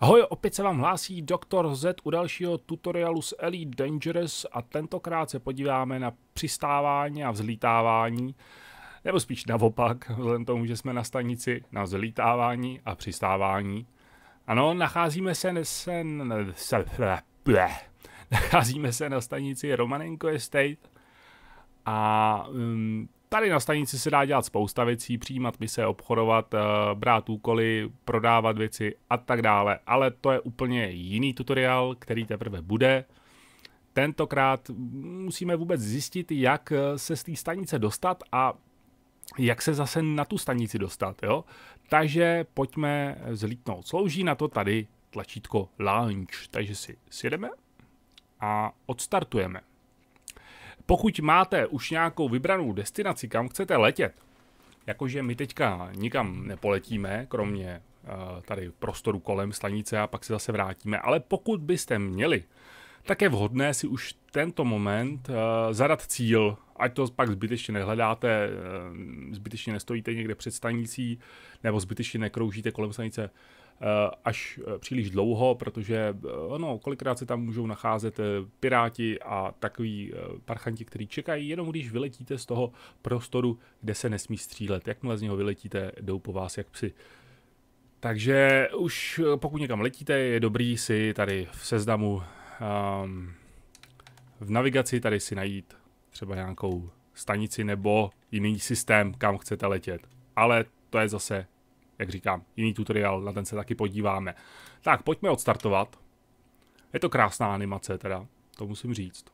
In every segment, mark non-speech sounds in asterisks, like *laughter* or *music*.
Ahoj, opět se vám hlásí Dr. Z u dalšího tutoriálu z Elite Dangerous a tentokrát se podíváme na přistávání a vzlítávání, nebo spíš naopak, vzhledem tomu, že jsme na stanici na vzlítávání a přistávání. Ano, nacházíme se, se, se *laughs* nacházíme se na stanici Romanenko Estate a um, Tady na stanici se dá dělat spousta věcí, přijímat mise, obchodovat, eh, brát úkoly, prodávat věci a tak dále. Ale to je úplně jiný tutoriál, který teprve bude. Tentokrát musíme vůbec zjistit, jak eh, se z té stanice dostat a jak se zase na tu stanici dostat. Jo? Takže pojďme zlítnout. Slouží na to tady tlačítko Launch, takže si sjedeme a odstartujeme. Pokud máte už nějakou vybranou destinaci, kam chcete letět, jakože my teďka nikam nepoletíme, kromě eh, tady prostoru kolem stanice a pak se zase vrátíme, ale pokud byste měli, tak je vhodné si už tento moment eh, zadat cíl, ať to pak zbytečně nehledáte, eh, zbytečně nestojíte někde před stanicí, nebo zbytečně nekroužíte kolem stanice, Eh, až eh, příliš dlouho, protože no, kolikrát se tam můžou nacházet piráti a takový parchanti, kteří čekají, jenom když vyletíte z toho prostoru, kde se nesmí střílet. Jakmile z něho vyletíte, jdou po vás jak psi. Takže už pokud někam letíte, je dobrý si tady v seznamu um, v navigaci tady si najít třeba nějakou stanici nebo jiný systém, kam chcete letět. Ale to je zase jak říkám, jiný tutoriál, na ten se taky podíváme. Tak, pojďme odstartovat. Je to krásná animace teda, to musím říct.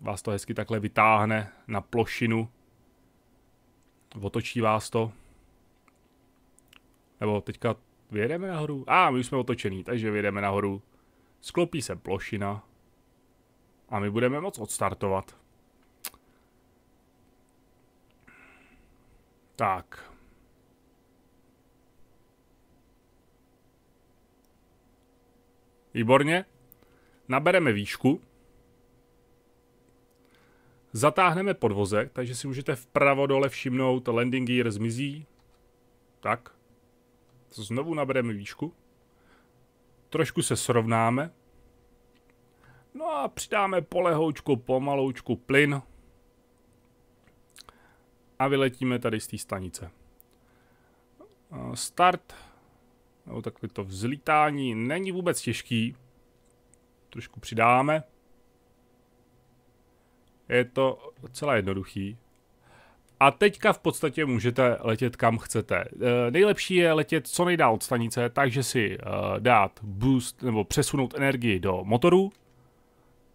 Vás to hezky takhle vytáhne na plošinu. Otočí vás to. Nebo teďka vyjedeme nahoru? A, ah, my už jsme otočený, takže vyjedeme nahoru. Sklopí se plošina. A my budeme moc odstartovat. Tak, Výborně. Nabereme výšku. Zatáhneme podvozek, takže si můžete vpravo dole všimnout, landing gear zmizí. Tak. Znovu nabereme výšku. Trošku se srovnáme. No a přidáme polehoučku, pomaloučku plyn. A vyletíme tady z té stanice. Start nebo takové to vzlítání není vůbec těžký. Trošku přidáme. Je to docela jednoduchý. A teďka v podstatě můžete letět kam chcete. E, nejlepší je letět co nejdál od stanice, takže si e, dát boost nebo přesunout energii do motoru.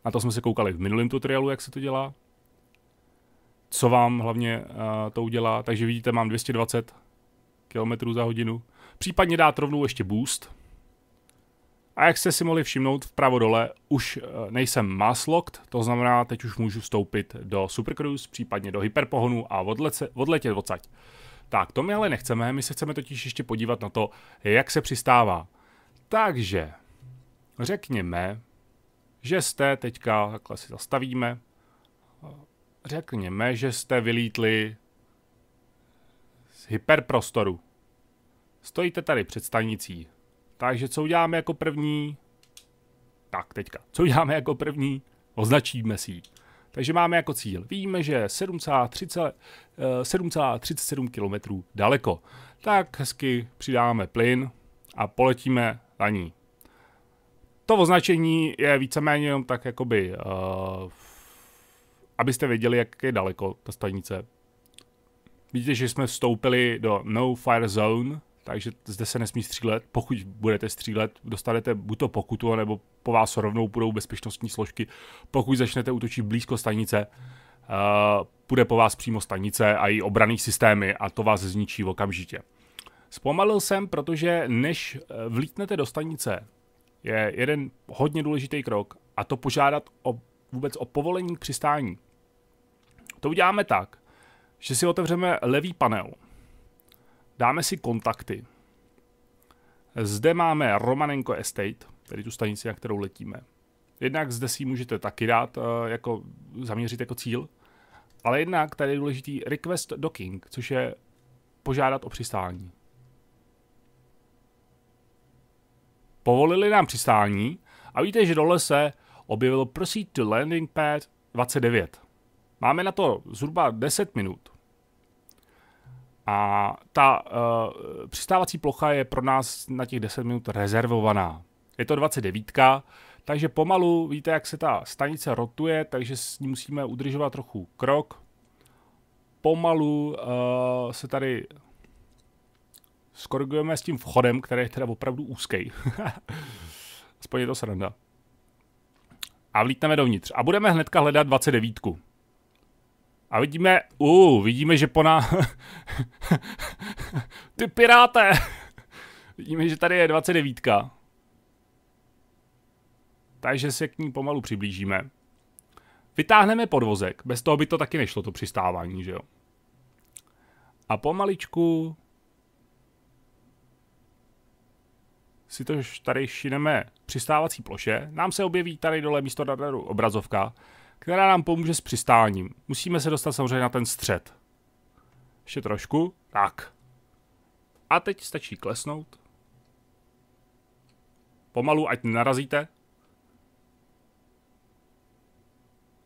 Na to jsme se koukali v minulém tutorialu, jak se to dělá. Co vám hlavně e, to udělá. Takže vidíte, mám 220 km za hodinu. Případně dát rovnou ještě boost. A jak jste si mohli všimnout vpravo dole, už eh, nejsem maslocked, to znamená, teď už můžu vstoupit do Supercruise, případně do hyperpohonu a odlece, odletět odsaď. Tak, to my ale nechceme, my se chceme totiž ještě podívat na to, jak se přistává. Takže, řekněme, že jste teďka, takhle si zastavíme, řekněme, že jste vylítli z hyperprostoru. Stojíte tady před stanicí. Takže co uděláme jako první? Tak, teďka. Co uděláme jako první? Označíme si ji. Takže máme jako cíl. Víme, že 7,37 eh, km daleko. Tak hezky přidáme plyn a poletíme na ní. To označení je víceméně jenom tak jakoby, uh, abyste věděli, jak je daleko ta stanice. Vidíte, že jsme vstoupili do No Fire Zone, takže zde se nesmí střílet. Pokud budete střílet, dostanete buď to pokutu, nebo po vás rovnou budou bezpečnostní složky. Pokud začnete útočit blízko stanice, uh, půjde po vás přímo stanice a i obraný systémy a to vás zničí v okamžitě. Zpomalil jsem, protože než eh, vlítnete do stanice, je jeden hodně důležitý krok a to požádat o, vůbec o povolení k přistání. To uděláme tak, že si otevřeme levý panel – Dáme si kontakty. Zde máme Romanenko Estate, tedy tu stanici, na kterou letíme. Jednak zde si můžete taky dát, eh, jako zaměřit jako cíl, ale jednak tady je důležitý request docking, což je požádat o přistání. Povolili nám přistání a víte, že dole se objevilo Proceed to Landing Pad 29. Máme na to zhruba 10 minut. A ta uh, přistávací plocha je pro nás na těch 10 minut rezervovaná. Je to 29, takže pomalu, víte, jak se ta stanice rotuje, takže s ní musíme udržovat trochu krok. Pomalu uh, se tady skorigujeme s tím vchodem, který je teda opravdu úzký. *laughs* Aspoň je to sranda. A vlítneme dovnitř. A budeme hnedka hledat 29. A vidíme, uh, vidíme, že po nás... *laughs* Ty piráte! vidíme, že tady je 29. Takže se k ní pomalu přiblížíme. Vytáhneme podvozek, bez toho by to taky nešlo, to přistávání, že jo. A pomaličku si to tady šineme přistávací ploše. Nám se objeví tady dole místo radaru obrazovka, která nám pomůže s přistáním. Musíme se dostat samozřejmě na ten střed. Ještě trošku. Tak. A teď stačí klesnout. Pomalu, ať narazíte.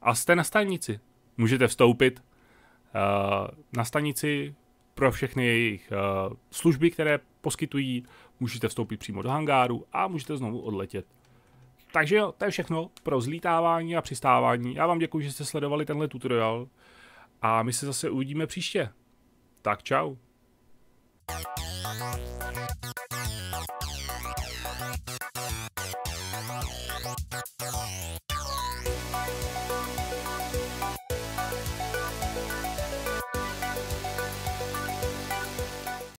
A jste na stanici. Můžete vstoupit uh, na stanici pro všechny jejich uh, služby, které poskytují. Můžete vstoupit přímo do hangáru a můžete znovu odletět. Takže jo, to je všechno pro zlítávání a přistávání. Já vám děkuji, že jste sledovali tenhle tutorial a my se zase uvidíme příště. Tak čau.